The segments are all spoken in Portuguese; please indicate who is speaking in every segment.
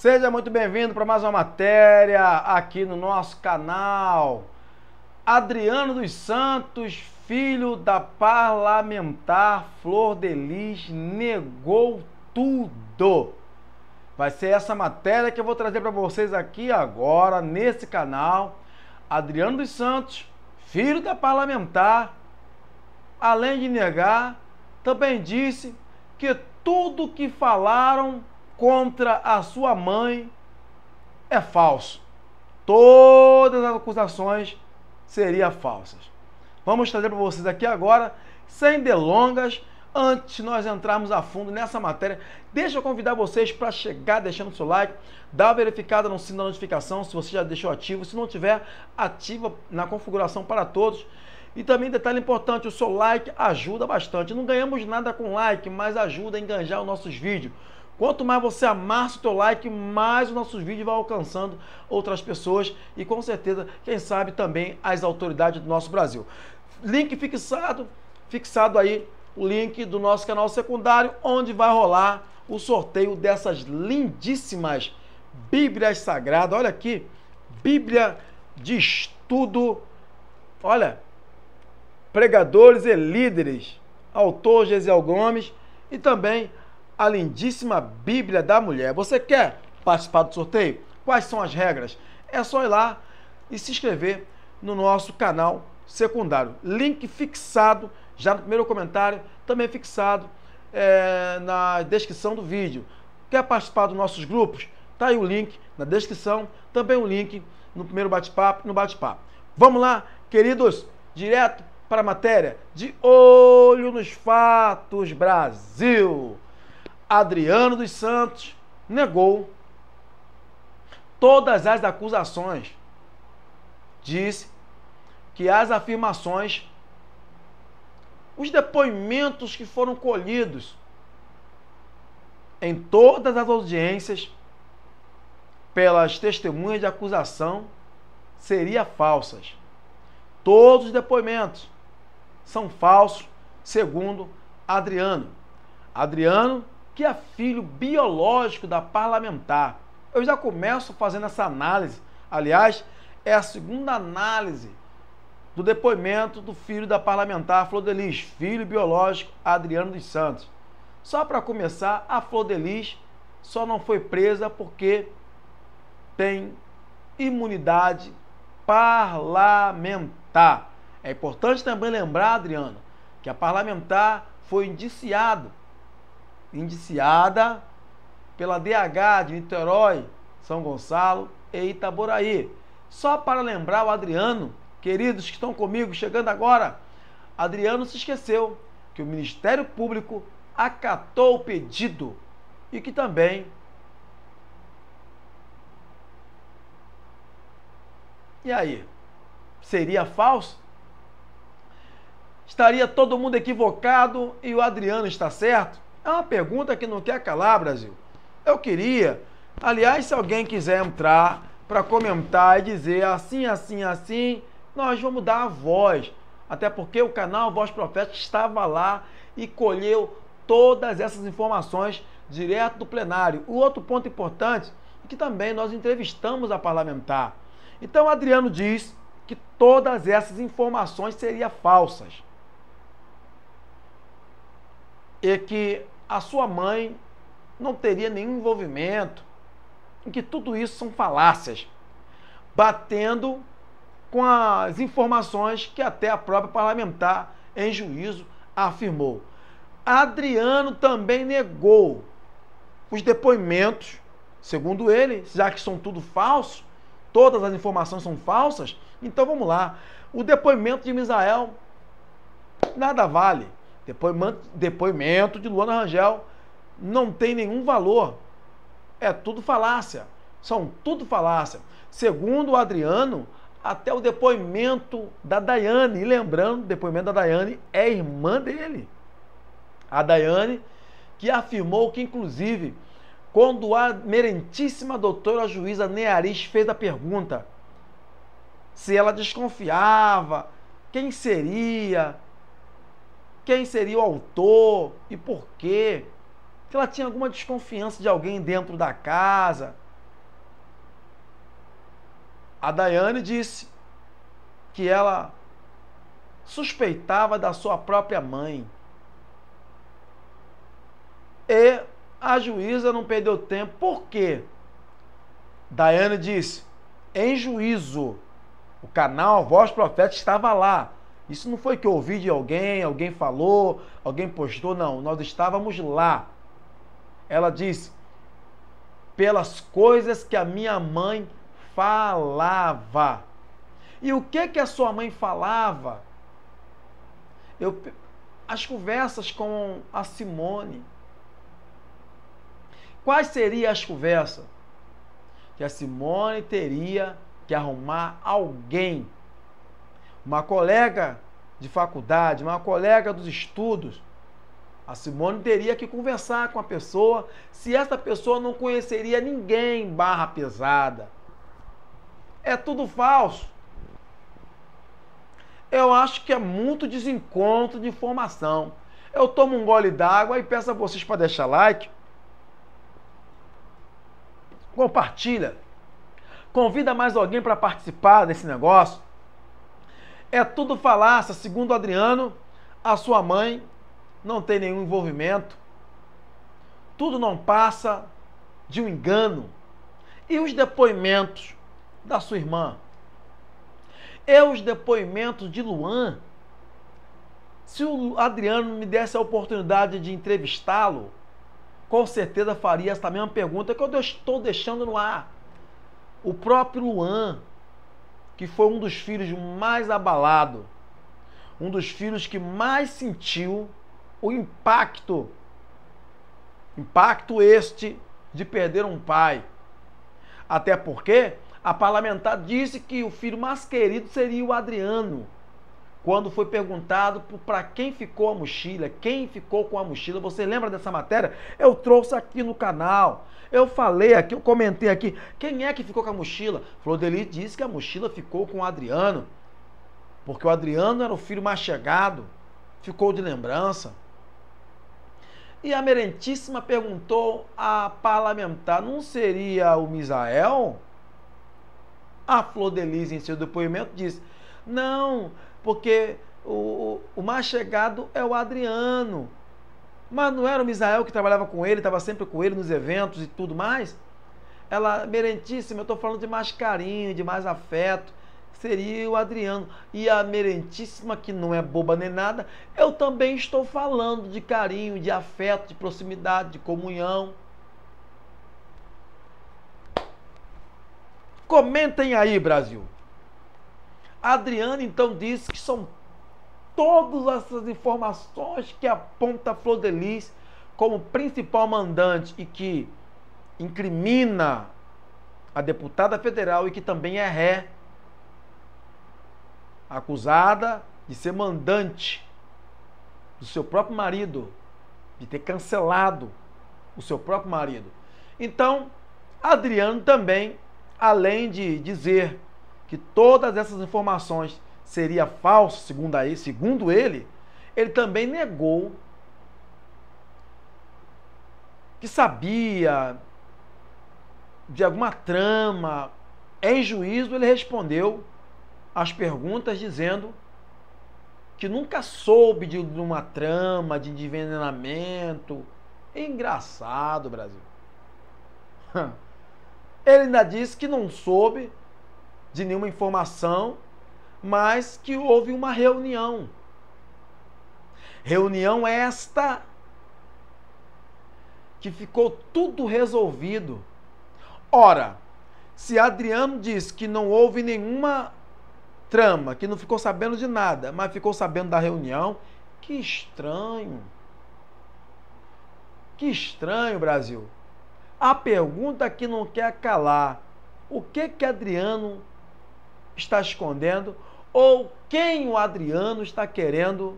Speaker 1: Seja muito bem-vindo para mais uma matéria aqui no nosso canal. Adriano dos Santos, filho da parlamentar Flor Delis, negou tudo. Vai ser essa matéria que eu vou trazer para vocês aqui agora nesse canal. Adriano dos Santos, filho da parlamentar, além de negar, também disse que tudo que falaram contra a sua mãe é falso. Todas as acusações seriam falsas. Vamos trazer para vocês aqui agora, sem delongas, antes de nós entrarmos a fundo nessa matéria, deixa eu convidar vocês para chegar deixando seu like, dá uma verificada no sino da notificação, se você já deixou ativo, se não tiver, ativa na configuração para todos. E também detalhe importante, o seu like ajuda bastante. Não ganhamos nada com like, mas ajuda a enganjar os nossos vídeos. Quanto mais você amassa o teu like, mais os nossos vídeos vão alcançando outras pessoas e com certeza, quem sabe também as autoridades do nosso Brasil. Link fixado, fixado aí o link do nosso canal secundário, onde vai rolar o sorteio dessas lindíssimas Bíblias Sagradas. Olha aqui, Bíblia de estudo. Olha, pregadores e líderes, autor Gesiel Gomes e também a lindíssima Bíblia da Mulher. Você quer participar do sorteio? Quais são as regras? É só ir lá e se inscrever no nosso canal secundário. Link fixado já no primeiro comentário, também fixado é, na descrição do vídeo. Quer participar dos nossos grupos? Tá aí o link na descrição, também o link no primeiro bate-papo, no bate-papo. Vamos lá, queridos, direto para a matéria de Olho nos Fatos Brasil. Adriano dos Santos negou todas as acusações. Disse que as afirmações, os depoimentos que foram colhidos em todas as audiências pelas testemunhas de acusação seriam falsas. Todos os depoimentos são falsos, segundo Adriano. Adriano que é filho biológico da parlamentar. Eu já começo fazendo essa análise. Aliás, é a segunda análise do depoimento do filho da parlamentar Flor Delis, filho biológico Adriano dos Santos. Só para começar, a Flor Delis só não foi presa porque tem imunidade parlamentar. É importante também lembrar, Adriano, que a parlamentar foi indiciado indiciada pela DH de Niterói, São Gonçalo e Itaboraí. Só para lembrar o Adriano, queridos que estão comigo chegando agora, Adriano se esqueceu que o Ministério Público acatou o pedido e que também E aí? Seria falso? Estaria todo mundo equivocado e o Adriano está certo? É uma pergunta que não quer calar, Brasil. Eu queria. Aliás, se alguém quiser entrar para comentar e dizer assim, assim, assim, nós vamos dar a voz. Até porque o canal Voz Profeta estava lá e colheu todas essas informações direto do plenário. O outro ponto importante é que também nós entrevistamos a parlamentar. Então, Adriano diz que todas essas informações seriam falsas. E que a sua mãe não teria nenhum envolvimento, em que tudo isso são falácias, batendo com as informações que até a própria parlamentar em juízo afirmou. Adriano também negou os depoimentos, segundo ele, já que são tudo falsos, todas as informações são falsas, então vamos lá. O depoimento de Misael nada vale. Depoimento, de Luana Rangel não tem nenhum valor. É tudo falácia. São tudo falácia. Segundo o Adriano, até o depoimento da Daiane. E lembrando, o depoimento da Daiane é irmã dele. A Daiane, que afirmou que, inclusive, quando a merentíssima doutora juíza Nearis fez a pergunta se ela desconfiava, quem seria, quem seria o autor e por quê. Que ela tinha alguma desconfiança de alguém dentro da casa. A Daiane disse que ela suspeitava da sua própria mãe. E a juíza não perdeu tempo. Por quê? Daiane disse: em juízo. O canal Voz Profeta estava lá. Isso não foi que eu ouvi de alguém, alguém falou, alguém postou, não. Nós estávamos lá. Ela diz: pelas coisas que a minha mãe falava. E o que que a sua mãe falava? Eu, as conversas com a Simone. Quais seriam as conversas? Que a Simone teria que arrumar alguém uma colega de faculdade, uma colega dos estudos, a Simone teria que conversar com a pessoa se essa pessoa não conheceria ninguém barra pesada. É tudo falso. Eu acho que é muito desencontro de informação. Eu tomo um gole d'água e peço a vocês para deixar like. Compartilha. Convida mais alguém para participar desse negócio. É tudo falácia, segundo Adriano, a sua mãe não tem nenhum envolvimento. Tudo não passa de um engano. E os depoimentos da sua irmã? E é os depoimentos de Luan? Se o Adriano me desse a oportunidade de entrevistá-lo, com certeza faria essa mesma pergunta que eu estou deixando no ar. O próprio Luan que foi um dos filhos mais abalado, um dos filhos que mais sentiu o impacto, impacto este de perder um pai. Até porque a parlamentar disse que o filho mais querido seria o Adriano quando foi perguntado para quem ficou a mochila, quem ficou com a mochila. Você lembra dessa matéria? Eu trouxe aqui no canal. Eu falei aqui, eu comentei aqui. Quem é que ficou com a mochila? Flodeli disse que a mochila ficou com o Adriano. Porque o Adriano era o filho mais chegado. Ficou de lembrança. E a Merentíssima perguntou à parlamentar: não seria o Misael? A Flor Delis, em seu depoimento, disse: não, porque o, o mais chegado é o Adriano. Mas não era o Misael que trabalhava com ele, estava sempre com ele nos eventos e tudo mais? Ela, Merentíssima, eu estou falando de mais carinho, de mais afeto, seria o Adriano. E a Merentíssima, que não é boba nem nada, eu também estou falando de carinho, de afeto, de proximidade, de comunhão. Comentem aí, Brasil. Adriano então disse que são todas essas informações que aponta Flor de como principal mandante e que incrimina a deputada federal e que também é ré, acusada de ser mandante do seu próprio marido, de ter cancelado o seu próprio marido. Então, Adriano também, além de dizer que todas essas informações seriam falsas, segundo, aí, segundo ele, ele também negou que sabia de alguma trama. Em juízo, ele respondeu às perguntas dizendo que nunca soube de uma trama de envenenamento. Engraçado, Brasil. Ele ainda disse que não soube de nenhuma informação, mas que houve uma reunião. Reunião esta que ficou tudo resolvido. Ora, se Adriano diz que não houve nenhuma trama, que não ficou sabendo de nada, mas ficou sabendo da reunião, que estranho. Que estranho, Brasil. A pergunta que não quer calar: o que que Adriano está escondendo ou quem o Adriano está querendo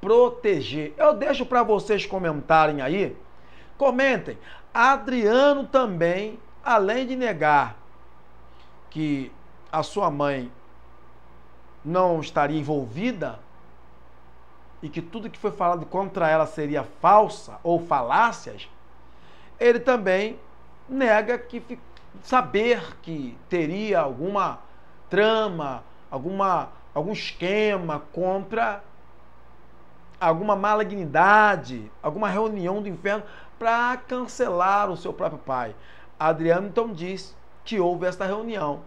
Speaker 1: proteger. Eu deixo para vocês comentarem aí. Comentem. Adriano também, além de negar que a sua mãe não estaria envolvida e que tudo que foi falado contra ela seria falsa ou falácias, ele também nega que saber que teria alguma trama, alguma, algum esquema contra alguma malignidade, alguma reunião do inferno para cancelar o seu próprio pai. Adriano então diz que houve esta reunião,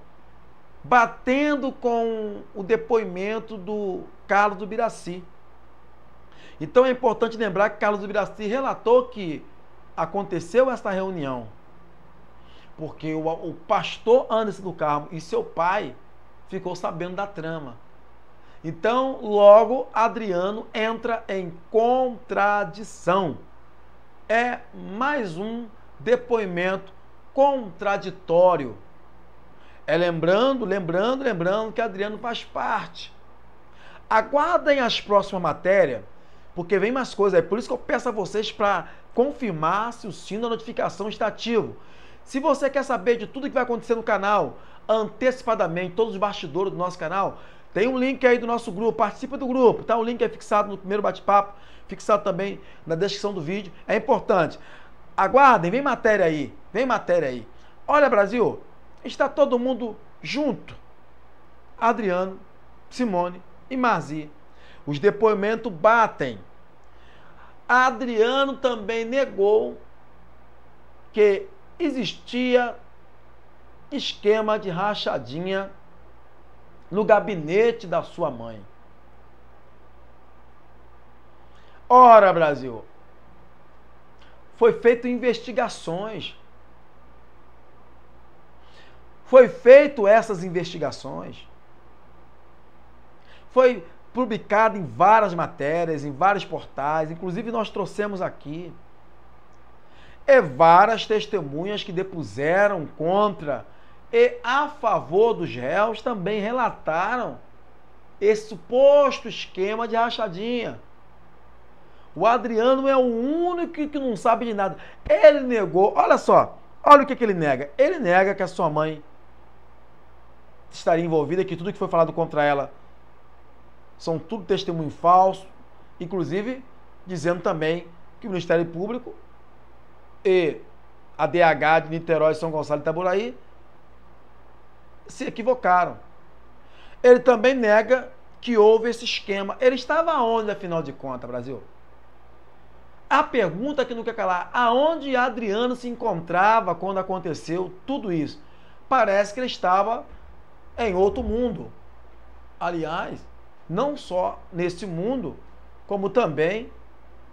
Speaker 1: batendo com o depoimento do Carlos do Biraci. Então é importante lembrar que Carlos do Biraci relatou que aconteceu esta reunião, porque o, o pastor Anderson do Carmo e seu pai ficou sabendo da trama. Então, logo, Adriano entra em contradição. É mais um depoimento contraditório. É lembrando, lembrando, lembrando que Adriano faz parte. Aguardem as próximas matérias, porque vem mais coisas. É por isso que eu peço a vocês para confirmar se o sino da notificação está ativo. Se você quer saber de tudo que vai acontecer no canal, antecipadamente, todos os bastidores do nosso canal, tem um link aí do nosso grupo, participa do grupo, tá? O link é fixado no primeiro bate-papo, fixado também na descrição do vídeo. É importante. Aguardem, vem matéria aí, vem matéria aí. Olha, Brasil, está todo mundo junto. Adriano, Simone e Marzi. Os depoimentos batem. Adriano também negou que existia esquema de rachadinha no gabinete da sua mãe. Ora, Brasil, foi feito investigações. Foi feito essas investigações. Foi publicado em várias matérias, em vários portais, inclusive nós trouxemos aqui e é várias testemunhas que depuseram contra e a favor dos réus também relataram esse suposto esquema de rachadinha. O Adriano é o único que não sabe de nada. Ele negou, olha só, olha o que, que ele nega. Ele nega que a sua mãe estaria envolvida, que tudo que foi falado contra ela são tudo testemunho falso, inclusive dizendo também que o Ministério Público e a DH de Niterói, São Gonçalo e Itaburaí se equivocaram. Ele também nega que houve esse esquema. Ele estava onde, afinal de contas, Brasil? A pergunta que não quer calar, aonde Adriano se encontrava quando aconteceu tudo isso? Parece que ele estava em outro mundo. Aliás, não só nesse mundo, como também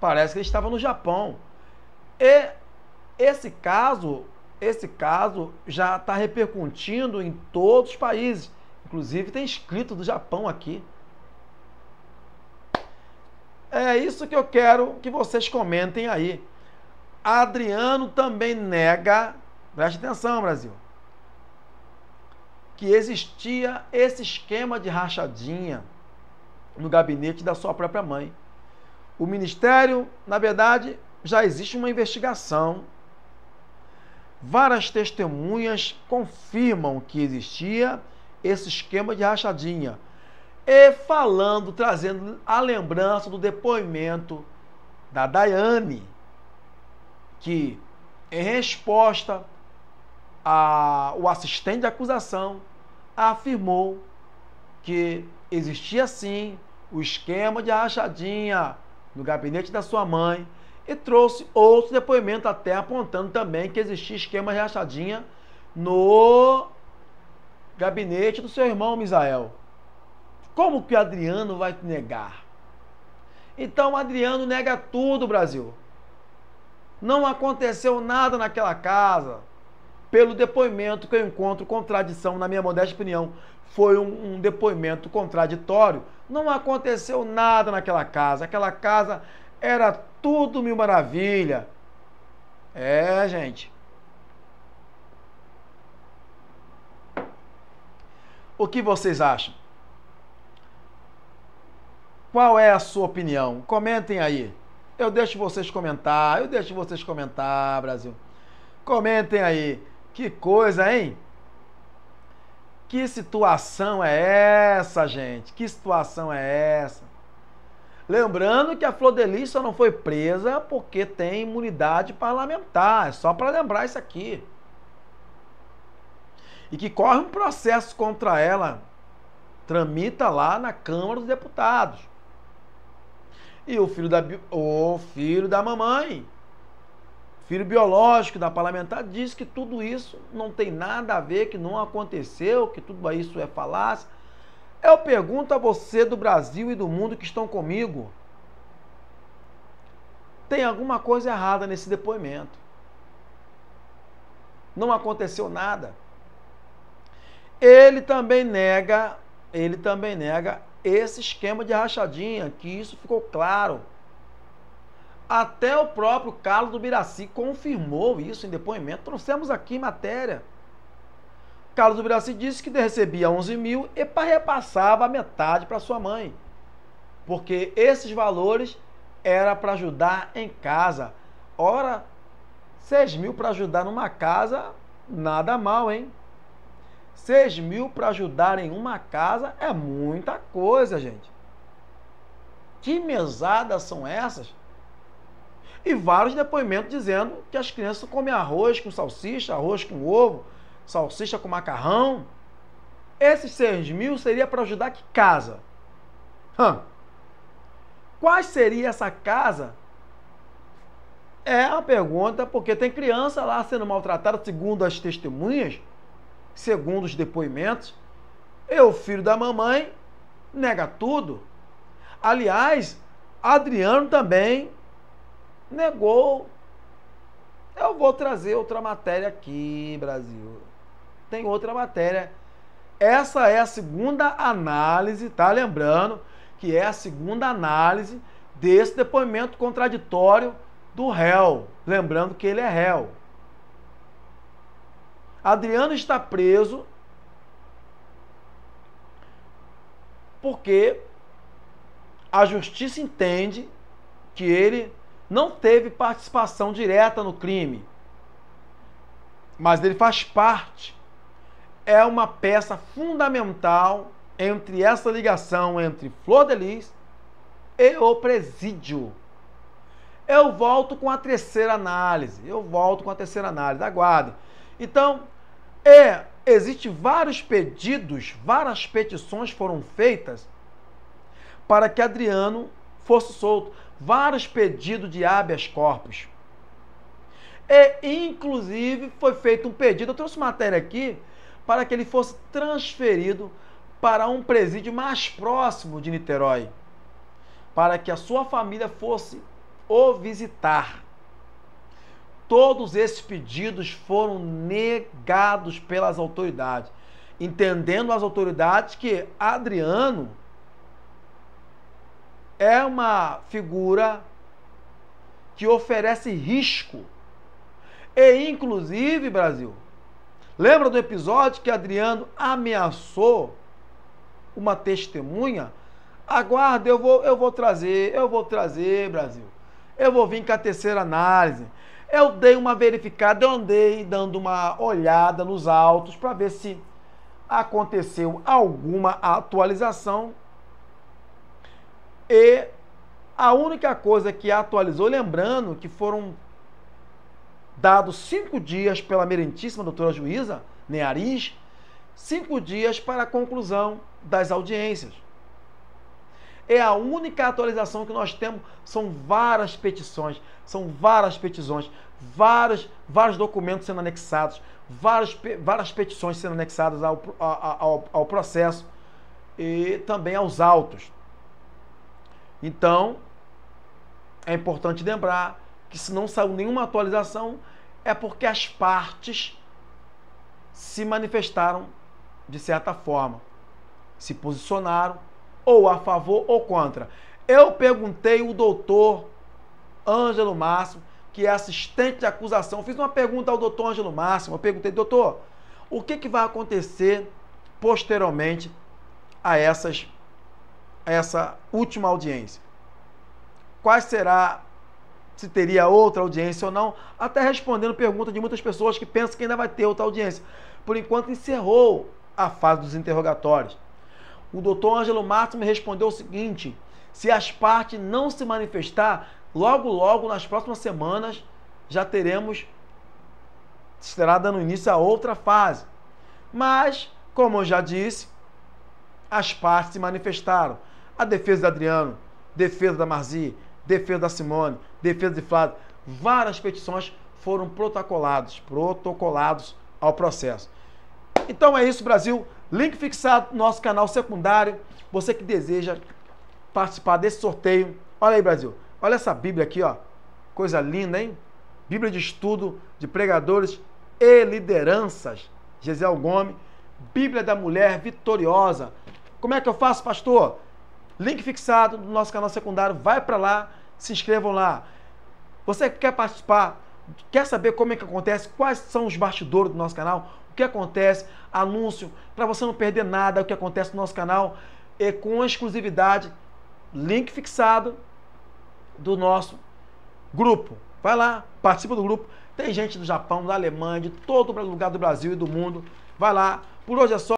Speaker 1: parece que ele estava no Japão. E esse caso, esse caso já está repercutindo em todos os países. Inclusive tem escrito do Japão aqui. É isso que eu quero que vocês comentem aí. Adriano também nega, preste atenção, Brasil, que existia esse esquema de rachadinha no gabinete da sua própria mãe. O ministério, na verdade, já existe uma investigação Várias testemunhas confirmam que existia esse esquema de rachadinha. E falando, trazendo a lembrança do depoimento da Daiane, que em resposta ao assistente de acusação afirmou que existia sim o esquema de rachadinha no gabinete da sua mãe e trouxe outro depoimento até apontando também que existia esquema de rachadinha no gabinete do seu irmão Misael. Como que Adriano vai negar? Então Adriano nega tudo, Brasil. Não aconteceu nada naquela casa. Pelo depoimento que eu encontro contradição, na minha modesta opinião, foi um, um depoimento contraditório. Não aconteceu nada naquela casa. Aquela casa era tudo mil maravilha. É, gente. O que vocês acham? Qual é a sua opinião? Comentem aí. Eu deixo vocês comentar, eu deixo vocês comentar, Brasil. Comentem aí. Que coisa, hein? Que situação é essa, gente? Que situação é essa? Lembrando que a Flor Delis só não foi presa porque tem imunidade parlamentar. É só para lembrar isso aqui. E que corre um processo contra ela. Tramita lá na Câmara dos Deputados. E o filho da, o filho da mamãe, filho biológico da parlamentar, diz que tudo isso não tem nada a ver, que não aconteceu, que tudo isso é falácia. Eu pergunto a você do Brasil e do mundo que estão comigo: tem alguma coisa errada nesse depoimento? Não aconteceu nada. Ele também nega, ele também nega esse esquema de rachadinha, que isso ficou claro. Até o próprio Carlos do Biraci confirmou isso em depoimento. Trouxemos aqui matéria. Carlos Ubiraci disse que recebia 11 mil e repassava a metade para sua mãe, porque esses valores era para ajudar em casa. Ora, 6 mil para ajudar numa casa, nada mal, hein? 6 mil para ajudar em uma casa é muita coisa, gente. Que mesadas são essas? E vários depoimentos dizendo que as crianças comem arroz com salsicha, arroz com ovo, salsicha com macarrão. Esses 6 mil seria para ajudar que casa? Quais seria essa casa? É a pergunta, porque tem criança lá sendo maltratada, segundo as testemunhas, segundo os depoimentos. Eu, filho da mamãe, nega tudo. Aliás, Adriano também negou. Eu vou trazer outra matéria aqui, Brasil tem outra matéria. Essa é a segunda análise, tá? Lembrando que é a segunda análise desse depoimento contraditório do réu. Lembrando que ele é réu. Adriano está preso porque a justiça entende que ele não teve participação direta no crime, mas ele faz parte é uma peça fundamental entre essa ligação entre Flor de Lis e o presídio. Eu volto com a terceira análise. Eu volto com a terceira análise. Aguardem. Então, é, existe vários pedidos, várias petições foram feitas para que Adriano fosse solto. Vários pedidos de habeas corpus. E, inclusive, foi feito um pedido. Eu trouxe matéria aqui para que ele fosse transferido para um presídio mais próximo de Niterói, para que a sua família fosse o visitar. Todos esses pedidos foram negados pelas autoridades, entendendo as autoridades que Adriano é uma figura que oferece risco. E inclusive, Brasil, Lembra do episódio que Adriano ameaçou uma testemunha? Aguarda, eu vou, eu vou trazer, eu vou trazer, Brasil. Eu vou vir com a terceira análise. Eu dei uma verificada, eu andei dando uma olhada nos autos para ver se aconteceu alguma atualização. E a única coisa que atualizou, lembrando que foram dado cinco dias pela merentíssima doutora juíza Neariz, né, cinco dias para a conclusão das audiências. É a única atualização que nós temos. São várias petições, são várias petições, vários, vários documentos sendo anexados, várias, várias petições sendo anexadas ao, ao, ao processo e também aos autos. Então, é importante lembrar que se não saiu nenhuma atualização, é porque as partes se manifestaram de certa forma, se posicionaram ou a favor ou contra. Eu perguntei o doutor Ângelo Máximo, que é assistente de acusação, fiz uma pergunta ao doutor Ângelo Máximo, eu perguntei, doutor, o que, que vai acontecer posteriormente a, essas, essa última audiência? Quais será se teria outra audiência ou não, até respondendo perguntas de muitas pessoas que pensam que ainda vai ter outra audiência. Por enquanto, encerrou a fase dos interrogatórios. O doutor Ângelo Márcio me respondeu o seguinte: se as partes não se manifestar, logo, logo, nas próximas semanas, já teremos. será dando início a outra fase. Mas, como eu já disse, as partes se manifestaram. A defesa de Adriano, defesa da Marzi, defesa da Simone, defesa de Flávio, várias petições foram protocoladas, protocolados ao processo. Então é isso, Brasil. Link fixado no nosso canal secundário. Você que deseja participar desse sorteio. Olha aí, Brasil. Olha essa Bíblia aqui, ó. Coisa linda, hein? Bíblia de estudo de pregadores e lideranças. Gisel Gomes. Bíblia da mulher vitoriosa. Como é que eu faço, pastor? Link fixado no nosso canal secundário, vai para lá, se inscrevam lá. Você quer participar? Quer saber como é que acontece? Quais são os bastidores do nosso canal? O que acontece? Anúncio para você não perder nada o que acontece no nosso canal e é com exclusividade. Link fixado do nosso grupo. Vai lá, participa do grupo. Tem gente do Japão, da Alemanha, de todo lugar do Brasil e do mundo. Vai lá. Por hoje é só.